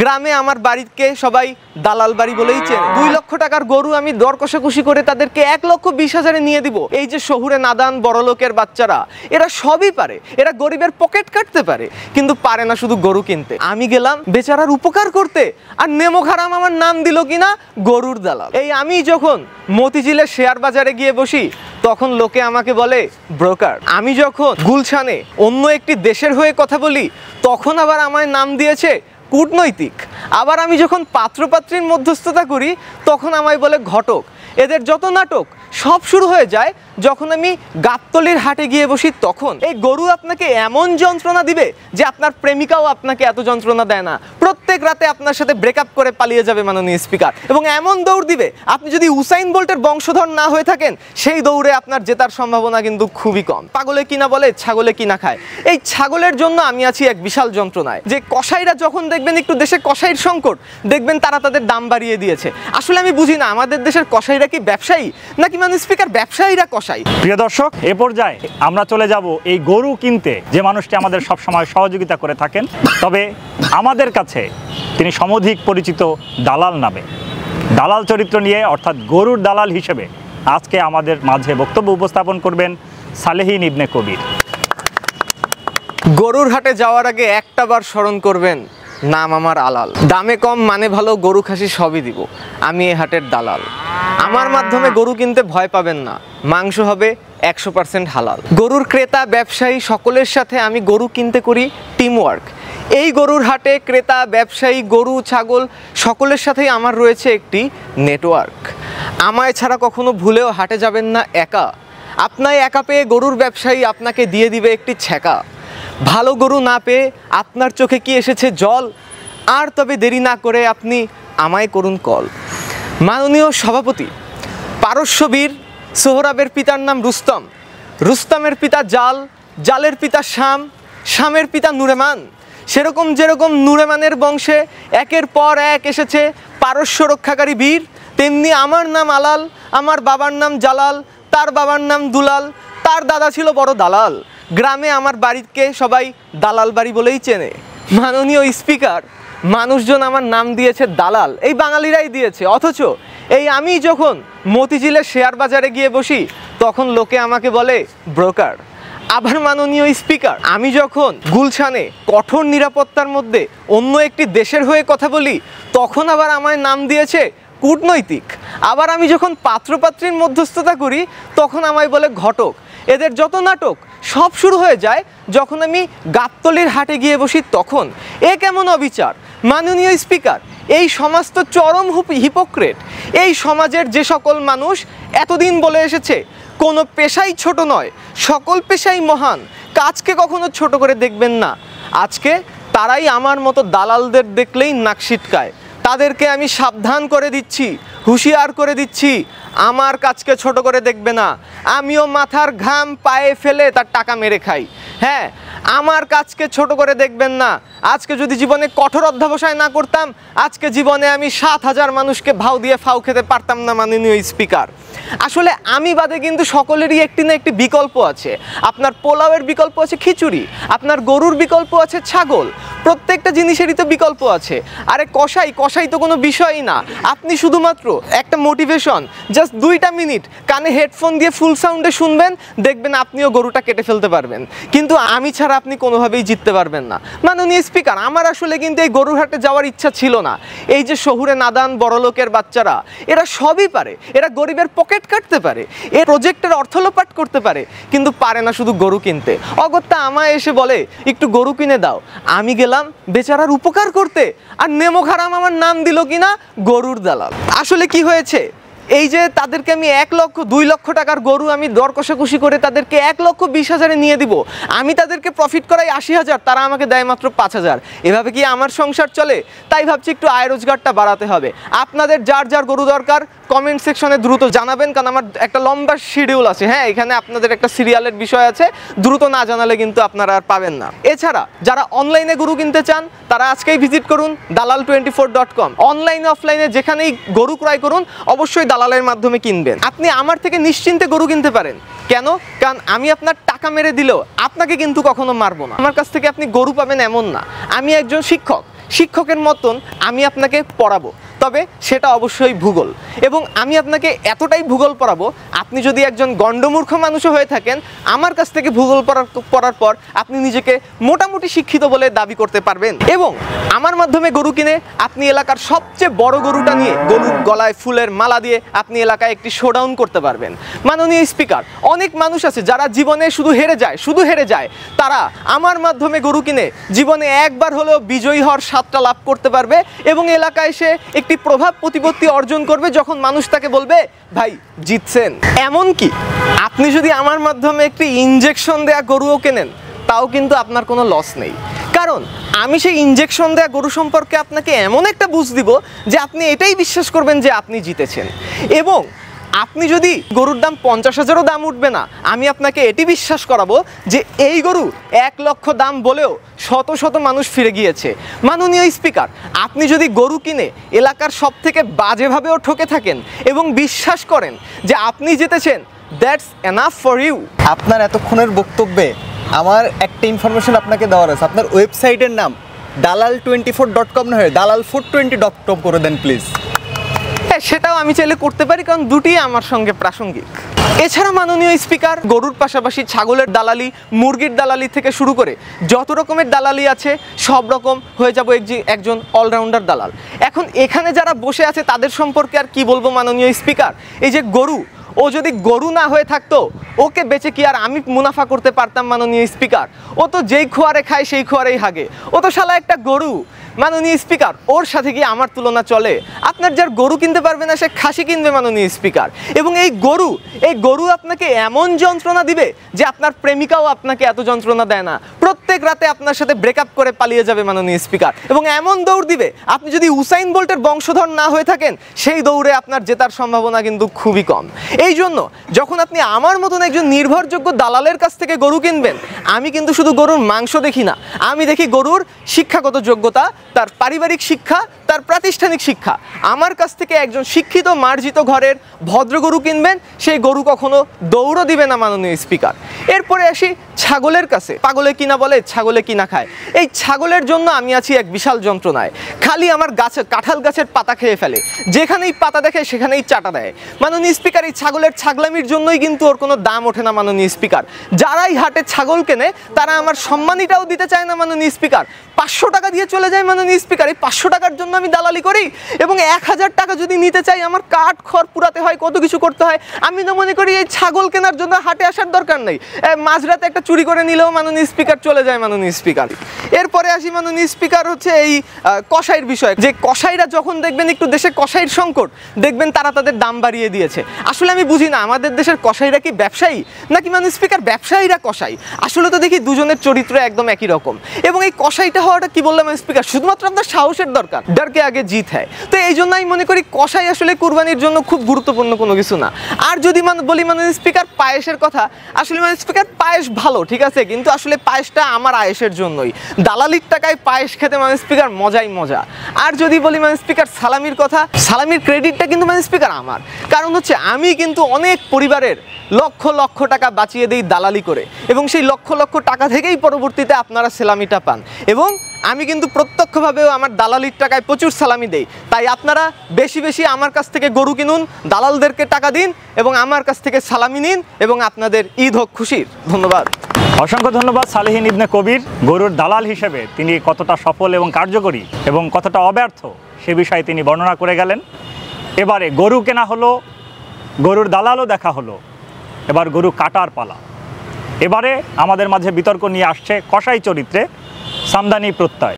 গ্রামে আমার বাড়িকে সবাই দালাল বাড়ি বলেই চেন দুই লক্ষ টাকার গরু আমি দর কষাকষি করে তাদেরকে এক লক্ষ বিশ হাজারে নিয়ে দিব এই যে শহুরে নাদান লোকের বাচ্চারা এরা সবই পারে এরা গরিবের পকেট কাটতে পারে কিন্তু পারে না শুধু গরু কিনতে আমি গেলাম বেচারার উপকার করতে আর নেমো খারাম আমার নাম দিল কিনা গরুর দালাল এই আমি যখন মতিঝিলের শেয়ার বাজারে গিয়ে বসি তখন লোকে আমাকে বলে ব্রোকার আমি যখন গুলশানে অন্য একটি দেশের হয়ে কথা বলি তখন আবার আমায় নাম দিয়েছে কূটনৈতিক আবার আমি যখন পাত্রপাত্রীর মধ্যস্থতা করি তখন আমায় বলে ঘটক এদের যত নাটক সব শুরু হয়ে যায় যখন আমি গাবতলির হাটে গিয়ে বসি তখন এই গরু আপনাকে এমন যন্ত্রণা দিবে যে আপনার প্রেমিকাও আপনাকে এত যন্ত্রণা দেয় না প্রত্যেক রাতে আপনার সাথে ব্রেকআপ করে পালিয়ে যাবে মাননীয় স্পিকার এবং এমন দৌড় দিবে আপনি যদি উসাইন বোল্টের বংশধর না হয়ে থাকেন সেই দৌড়ে আপনার জেতার সম্ভাবনা কিন্তু খুবই কম পাগলে কিনা বলে ছাগলে কিনা খায় এই ছাগলের জন্য আমি আছি এক বিশাল যন্ত্রণায় যে কষাইরা যখন দেখবেন একটু দেশে কষাইয়ের সংকট দেখবেন তারা তাদের দাম বাড়িয়ে দিয়েছে আসলে আমি বুঝি না আমাদের দেশের কষাইরা কি ব্যবসায়ী নাকি ইমরান স্পিকার ব্যবসায়ীরা কষাই প্রিয় দর্শক এ পর্যায়ে আমরা চলে যাব এই গরু কিনতে যে মানুষটি আমাদের সব সময় সহযোগিতা করে থাকেন তবে আমাদের কাছে তিনি সমধিক পরিচিত দালাল নামে দালাল চরিত্র নিয়ে অর্থাৎ গরুর দালাল হিসেবে আজকে আমাদের মাঝে বক্তব্য উপস্থাপন করবেন সালেহিন ইবনে কবির গরুর হাটে যাওয়ার আগে একটা বার স্মরণ করবেন নাম আমার আলাল দামে কম মানে ভালো গরু খাসি সবই দিব আমি এ হাটের দালাল আমার মাধ্যমে গরু কিনতে ভয় পাবেন না মাংস হবে একশো পার্সেন্ট হালাল গরুর ক্রেতা ব্যবসায়ী সকলের সাথে আমি গরু কিনতে করি টিম ওয়ার্ক এই গরুর হাটে ক্রেতা ব্যবসায়ী গরু ছাগল সকলের সাথেই আমার রয়েছে একটি নেটওয়ার্ক আমায় ছাড়া কখনো ভুলেও হাটে যাবেন না একা আপনায় একা পেয়ে গরুর ব্যবসায়ী আপনাকে দিয়ে দিবে একটি ছ্যাঁকা ভালো গরু না পেয়ে আপনার চোখে কি এসেছে জল আর তবে দেরি না করে আপনি আমায় করুন কল মাননীয় সভাপতি পারস্যবীর সোহরাবের পিতার নাম রুস্তম রুস্তমের পিতা জাল জালের পিতা শাম শামের পিতা নুরেমান সেরকম যেরকম নুরেমানের বংশে একের পর এক এসেছে পারস্য রক্ষাকারী বীর তেমনি আমার নাম আলাল আমার বাবার নাম জালাল তার বাবার নাম দুলাল তার দাদা ছিল বড় দালাল গ্রামে আমার বাড়িকে সবাই দালাল বাড়ি বলেই চেনে মাননীয় স্পিকার মানুষজন আমার নাম দিয়েছে দালাল এই বাঙালিরাই দিয়েছে অথচ এই আমি যখন মতিঝিলের শেয়ার বাজারে গিয়ে বসি তখন লোকে আমাকে বলে ব্রোকার আবার মাননীয় স্পিকার আমি যখন গুলশানে কঠোর নিরাপত্তার মধ্যে অন্য একটি দেশের হয়ে কথা বলি তখন আবার আমায় নাম দিয়েছে কূটনৈতিক আবার আমি যখন পাত্রপাত্রীর মধ্যস্থতা করি তখন আমায় বলে ঘটক এদের যত নাটক সব শুরু হয়ে যায় যখন আমি গাবতলির হাটে গিয়ে বসি তখন এ কেমন অবিচার মাননীয় স্পিকার এই সমাজ তো চরম হিপোক্রেট এই সমাজের যে সকল মানুষ এতদিন বলে এসেছে কোনো পেশাই ছোট নয় সকল পেশাই মহান কাজকে কখনো ছোট করে দেখবেন না আজকে তারাই আমার মতো দালালদের দেখলেই নাক ছিটকায় তাদেরকে আমি সাবধান করে দিচ্ছি হুঁশিয়ার করে দিচ্ছি আমার কাজকে ছোট করে দেখবে না আমিও মাথার ঘাম পায়ে ফেলে তার টাকা মেরে খাই হ্যাঁ আমার কাজকে ছোট করে দেখবেন না আজকে যদি জীবনে কঠোর অধ্যাবসায় না করতাম আজকে জীবনে আমি সাত হাজার মানুষকে ভাও দিয়ে ফাউ খেতে পারতাম না মাননীয় স্পিকার আসলে আমি বাদে কিন্তু সকলেরই একটি না একটি বিকল্প আছে আপনার পোলাওয়ের বিকল্প আছে খিচুড়ি আপনার গরুর বিকল্প আছে ছাগল প্রত্যেকটা জিনিসেরই তো বিকল্প আছে আরে কষাই কষাই তো কোনো বিষয়ই না আপনি শুধুমাত্র একটা মোটিভেশন জাস্ট দুইটা মিনিট কানে হেডফোন দিয়ে ফুল সাউন্ডে শুনবেন দেখবেন আপনিও গরুটা কেটে ফেলতে পারবেন কিন্তু আমি ছাড়া আপনি কোনোভাবেই জিততে পারবেন না মাননীয় স্পিকার আমার আসলে কিন্তু এই গরুর হাটে যাওয়ার ইচ্ছা ছিল না এই যে শহুরে নাদান বড়লোকের বাচ্চারা এরা সবই পারে এরা গরিবের পক্ষে পকেট কাটতে পারে এ প্রজেক্টের অর্থলোপাট করতে পারে কিন্তু পারে না শুধু গরু কিনতে অগত্যা আমায় এসে বলে একটু গরু কিনে দাও আমি গেলাম বেচারার উপকার করতে আর নেমো খারাম আমার নাম দিল কিনা গরুর দালাল আসলে কি হয়েছে এই যে তাদেরকে আমি এক লক্ষ দুই লক্ষ টাকার গরু আমি দর কষাকষি করে তাদেরকে এক লক্ষ বিশ হাজারে নিয়ে দিব আমি তাদেরকে প্রফিট করাই আশি হাজার তারা আমাকে দেয় মাত্র পাঁচ হাজার এভাবে কি আমার সংসার চলে তাই ভাবছি একটু আয় রোজগারটা বাড়াতে হবে আপনাদের যার যার গরু দরকার কমেন্ট সেকশনে দ্রুত জানাবেন কারণ আমার একটা লম্বা শিডিউল আছে হ্যাঁ এখানে আপনাদের একটা সিরিয়ালের বিষয় আছে দ্রুত না জানালে কিন্তু আপনারা আর পাবেন না এছাড়া যারা অনলাইনে গরু কিনতে চান তারা আজকেই ভিজিট করুন দালাল টোয়েন্টি ফোর ডট কম অনলাইনে অফলাইনে যেখানেই গরু ক্রয় করুন অবশ্যই দালাল দালালের মাধ্যমে কিনবেন আপনি আমার থেকে নিশ্চিন্তে গরু কিনতে পারেন কেন কারণ আমি আপনার টাকা মেরে দিলেও আপনাকে কিন্তু কখনো মারবো না আমার কাছ থেকে আপনি গরু পাবেন এমন না আমি একজন শিক্ষক শিক্ষকের মতন আমি আপনাকে পড়াবো তবে সেটা অবশ্যই ভূগোল এবং আমি আপনাকে এতটাই ভূগোল পড়াবো আপনি যদি একজন গণ্ডমূর্খ মানুষও হয়ে থাকেন আমার কাছ থেকে ভূগোল পড়ার পড়ার পর আপনি নিজেকে মোটামুটি শিক্ষিত বলে দাবি করতে পারবেন এবং আমার মাধ্যমে গরু কিনে আপনি এলাকার সবচেয়ে বড় গরুটা নিয়ে গরুর গলায় ফুলের মালা দিয়ে আপনি এলাকায় একটি শোডাউন করতে পারবেন মাননীয় স্পিকার অনেক মানুষ আছে যারা জীবনে শুধু হেরে যায় শুধু হেরে যায় তারা আমার মাধ্যমে গরু কিনে জীবনে একবার হলেও বিজয়ী হওয়ার স্বাদটা লাভ করতে পারবে এবং এলাকায় সে একটি একটি প্রভাব প্রতিপত্তি অর্জন করবে যখন মানুষ তাকে বলবে ভাই জিতছেন এমন কি আপনি যদি আমার মাধ্যমে একটি ইঞ্জেকশন দেয়া গরুও কেনেন তাও কিন্তু আপনার কোনো লস নেই কারণ আমি সেই ইঞ্জেকশন দেয়া গরু সম্পর্কে আপনাকে এমন একটা বুঝ দিব যে আপনি এটাই বিশ্বাস করবেন যে আপনি জিতেছেন এবং আপনি যদি গরুর দাম পঞ্চাশ হাজারও দাম উঠবে না আমি আপনাকে এটি বিশ্বাস করাবো যে এই গরু এক লক্ষ দাম বলেও শত শত মানুষ ফিরে গিয়েছে মাননীয় স্পিকার আপনি যদি গরু কিনে এলাকার সব থেকে বাজেভাবেও ঠকে থাকেন এবং বিশ্বাস করেন যে আপনি জিতেছেন দ্যাটস এনাফ ফর ইউ আপনার এতক্ষণের বক্তব্যে আমার একটা ইনফরমেশন আপনাকে দেওয়ার আছে আপনার ওয়েবসাইটের নাম দালাল টোয়েন্টি ফোর ডট কম না হয়ে দালাল ফোর টোয়েন্টি ডট কম করে দেন প্লিজ সেটাও আমি চাইলে করতে পারি কারণ দুটি আমার সঙ্গে প্রাসঙ্গিক এছাড়া মাননীয় স্পিকার গরুর পাশাপাশি ছাগলের দালালি মুরগির দালালি থেকে শুরু করে যত রকমের দালালি আছে সব রকম হয়ে যাব একজন অলরাউন্ডার দালাল এখন এখানে যারা বসে আছে তাদের সম্পর্কে আর কি বলবো মাননীয় স্পিকার এই যে গরু ও যদি গরু না হয়ে থাকতো ওকে বেচে কি আর আমি মুনাফা করতে পারতাম মাননীয় স্পিকার ও তো যেই খোয়ারে খায় সেই খোয়ারেই হাগে ও তো শালা একটা গরু মাননীয় স্পিকার ওর সাথে কি আমার তুলনা চলে আপনার যার গরু কিনতে পারবে না সে খাসি কিনবে মাননীয় স্পিকার এবং এই গরু এই গরু আপনাকে এমন যন্ত্রণা দিবে যে আপনার প্রেমিকাও আপনাকে এত যন্ত্রণা দেয় না প্রত্যেক রাতে আপনার সাথে ব্রেকআপ করে পালিয়ে যাবে মাননীয় স্পিকার এবং এমন দৌড় দিবে আপনি যদি উসাইন বোল্টের বংশধর না হয়ে থাকেন সেই দৌড়ে আপনার জেতার সম্ভাবনা কিন্তু খুবই কম এই জন্য যখন আপনি আমার মতন একজন নির্ভরযোগ্য দালালের কাছ থেকে গরু কিনবেন আমি কিন্তু শুধু গরুর মাংস দেখি না আমি দেখি গরুর শিক্ষাগত যোগ্যতা তার পারিবারিক শিক্ষা তার প্রাতিষ্ঠানিক শিক্ষা আমার কাছ থেকে একজন শিক্ষিত মার্জিত ঘরের ভদ্র গরু কিনবেন সেই গরু কখনো দৌড়ও দিবে না মাননীয় স্পিকার এরপরে আসি ছাগলের কাছে পাগলে কিনা বলে ছাগলে কিনা খায় এই ছাগলের জন্য আমি আছি এক বিশাল যন্ত্রণায় খালি আমার গাছে কাঁঠাল গাছের পাতা খেয়ে ফেলে যেখানেই পাতা দেখে সেখানেই চাটা দেয় মাননীয় স্পিকার এই ছাগলের ছাগলামির জন্যই কিন্তু ওর কোনো দাম ওঠে না মাননীয় স্পিকার যারাই হাটে ছাগল কেনে তারা আমার সম্মানিটাও দিতে চায় না মাননীয় স্পিকার পাঁচশো টাকা দিয়ে চলে যায় মাননীয় স্পিকার এই পাঁচশো টাকার জন্য আমি দালালি করি এবং এক হাজার টাকা যদি নিতে চাই আমার কাঠ খড় পুরাতে হয় কত কিছু করতে হয় আমি তো মনে করি এই ছাগল কেনার জন্য হাটে আসার দরকার নেই মাঝরাতে একটা চুরি করে নিলেও মাননীয় স্পিকার চলে যায় মাননীয় স্পিকার এরপরে আসি মাননীয় স্পিকার হচ্ছে এই কষাইয়ের বিষয় যে কষাইরা যখন দেখবেন একটু দেশে কষাইয়ের সংকট দেখবেন তারা তাদের দাম বাড়িয়ে দিয়েছে আসলে আমি বুঝি না আমাদের দেশের কষাইরা কি ব্যবসায়ী নাকি মাননীয় স্পিকার ব্যবসায়ীরা কষাই আসলে তো দেখি দুজনের চরিত্র একদম একই রকম এবং এই কষাইটা হওয়াটা কি বললাম স্পিকার শুধুমাত্র আপনার সাহসের দরকার কারকে আগে জিত হয় তো এই জন্য আমি মনে করি কষাই আসলে কুরবানির জন্য খুব গুরুত্বপূর্ণ কোনো কিছু না আর যদি মানে বলি মানে স্পিকার পায়েসের কথা আসলে মানে স্পিকার পায়েস ভালো ঠিক আছে কিন্তু আসলে পায়েসটা আমার আয়েসের জন্যই দালালির টাকায় পায়েস খেতে মানে স্পিকার মজাই মজা আর যদি বলি মানে স্পিকার সালামির কথা সালামির ক্রেডিটটা কিন্তু মানে স্পিকার আমার কারণ হচ্ছে আমি কিন্তু অনেক পরিবারের লক্ষ লক্ষ টাকা বাঁচিয়ে দিই দালালি করে এবং সেই লক্ষ লক্ষ টাকা থেকেই পরবর্তীতে আপনারা সেলামিটা পান এবং আমি কিন্তু প্রত্যক্ষভাবেও আমার দালালির টাকায় প্রচুর সালামি দেই তাই আপনারা বেশি বেশি আমার কাছ থেকে গরু কিনুন দালালদেরকে টাকা দিন এবং আমার কাছ থেকে সালামি নিন এবং আপনাদের ঈদ হোক খুশির ধন্যবাদ অসংখ্য ধন্যবাদ সালেহিন ইবনে কবির গরুর দালাল হিসেবে তিনি কতটা সফল এবং কার্যকরী এবং কতটা অব্যর্থ সে বিষয়ে তিনি বর্ণনা করে গেলেন এবারে গরু কেনা হলো গরুর দালালও দেখা হলো এবার গরু কাটার পালা এবারে আমাদের মাঝে বিতর্ক নিয়ে আসছে কসাই চরিত্রে সামদানি প্রত্যয়